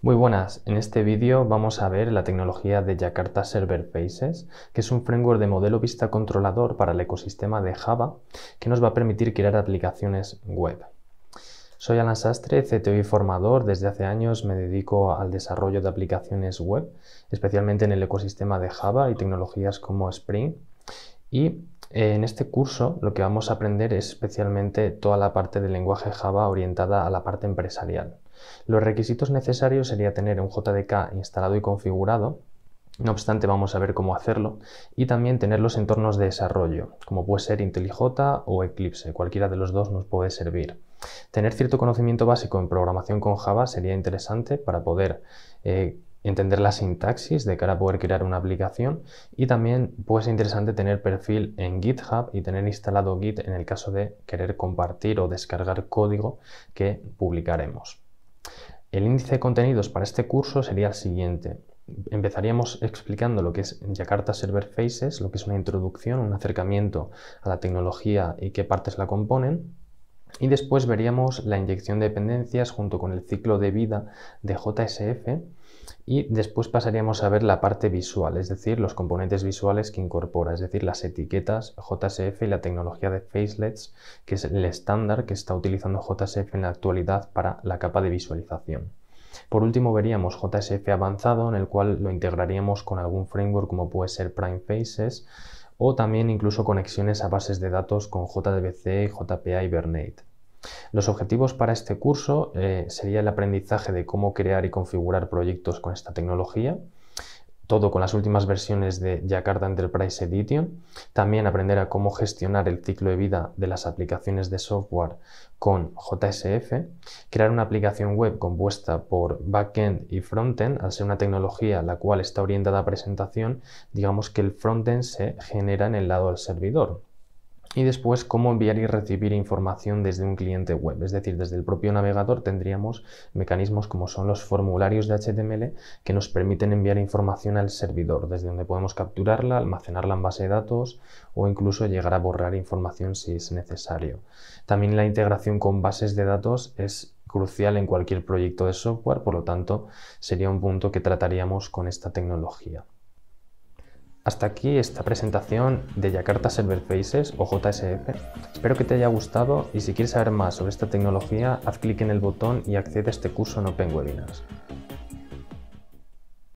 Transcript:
Muy buenas, en este vídeo vamos a ver la tecnología de Jakarta Server Faces, que es un framework de modelo vista controlador para el ecosistema de Java que nos va a permitir crear aplicaciones web. Soy Alan Sastre, CTO y formador. Desde hace años me dedico al desarrollo de aplicaciones web, especialmente en el ecosistema de Java y tecnologías como Spring. Y en este curso lo que vamos a aprender es especialmente toda la parte del lenguaje Java orientada a la parte empresarial. Los requisitos necesarios sería tener un JDK instalado y configurado, no obstante vamos a ver cómo hacerlo, y también tener los entornos de desarrollo, como puede ser IntelliJ o Eclipse, cualquiera de los dos nos puede servir. Tener cierto conocimiento básico en programación con Java sería interesante para poder eh, entender la sintaxis de cara a poder crear una aplicación y también puede ser interesante tener perfil en GitHub y tener instalado Git en el caso de querer compartir o descargar código que publicaremos. El índice de contenidos para este curso sería el siguiente. Empezaríamos explicando lo que es Jakarta Server Faces, lo que es una introducción, un acercamiento a la tecnología y qué partes la componen. Y después veríamos la inyección de dependencias junto con el ciclo de vida de JSF y después pasaríamos a ver la parte visual, es decir, los componentes visuales que incorpora, es decir, las etiquetas JSF y la tecnología de facelets, que es el estándar que está utilizando JSF en la actualidad para la capa de visualización. Por último veríamos JSF avanzado en el cual lo integraríamos con algún framework como puede ser Prime Faces o también incluso conexiones a bases de datos con JDBC, JPA y Bernate. Los objetivos para este curso eh, sería el aprendizaje de cómo crear y configurar proyectos con esta tecnología, todo con las últimas versiones de Jakarta Enterprise Edition, también aprender a cómo gestionar el ciclo de vida de las aplicaciones de software con JSF, crear una aplicación web compuesta por backend y frontend, al ser una tecnología la cual está orientada a presentación, digamos que el frontend se genera en el lado del servidor, y después cómo enviar y recibir información desde un cliente web. Es decir, desde el propio navegador tendríamos mecanismos como son los formularios de HTML que nos permiten enviar información al servidor, desde donde podemos capturarla, almacenarla en base de datos o incluso llegar a borrar información si es necesario. También la integración con bases de datos es crucial en cualquier proyecto de software, por lo tanto sería un punto que trataríamos con esta tecnología. Hasta aquí esta presentación de Jakarta Server Faces o JSF. Espero que te haya gustado y si quieres saber más sobre esta tecnología, haz clic en el botón y accede a este curso en Open Webinars.